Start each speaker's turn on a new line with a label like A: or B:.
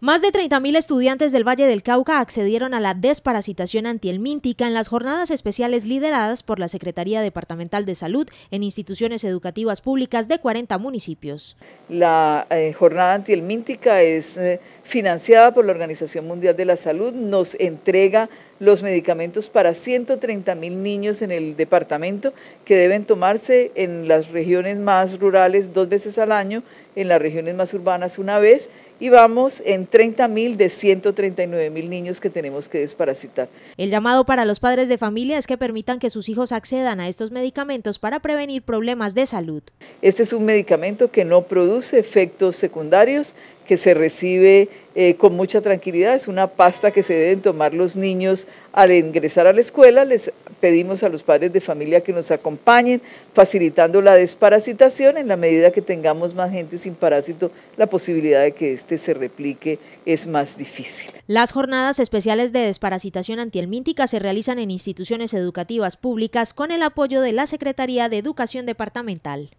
A: Más de 30.000 estudiantes del Valle del Cauca accedieron a la desparasitación antihelmíntica en las jornadas especiales lideradas por la Secretaría Departamental de Salud en instituciones educativas públicas de 40 municipios.
B: La eh, jornada antielmíntica es eh, financiada por la Organización Mundial de la Salud, nos entrega los medicamentos para 130.000 niños en el departamento que deben tomarse en las regiones más rurales dos veces al año, en las regiones más urbanas una vez y vamos en 30.000 de 139 mil niños que tenemos que desparasitar. El llamado para los padres de familia es que permitan que sus hijos accedan a estos medicamentos para prevenir problemas de salud. Este es un medicamento que no produce efectos secundarios, que se recibe eh, con mucha tranquilidad, es una pasta que se deben tomar los niños al ingresar a la escuela, les pedimos a los padres de familia que nos acompañen, facilitando la desparasitación en la medida que tengamos más gente sin parásito, la posibilidad de que este se replique es más difícil. Las
A: jornadas especiales de desparasitación antihelmíntica se realizan en instituciones educativas públicas con el apoyo de la Secretaría de Educación Departamental.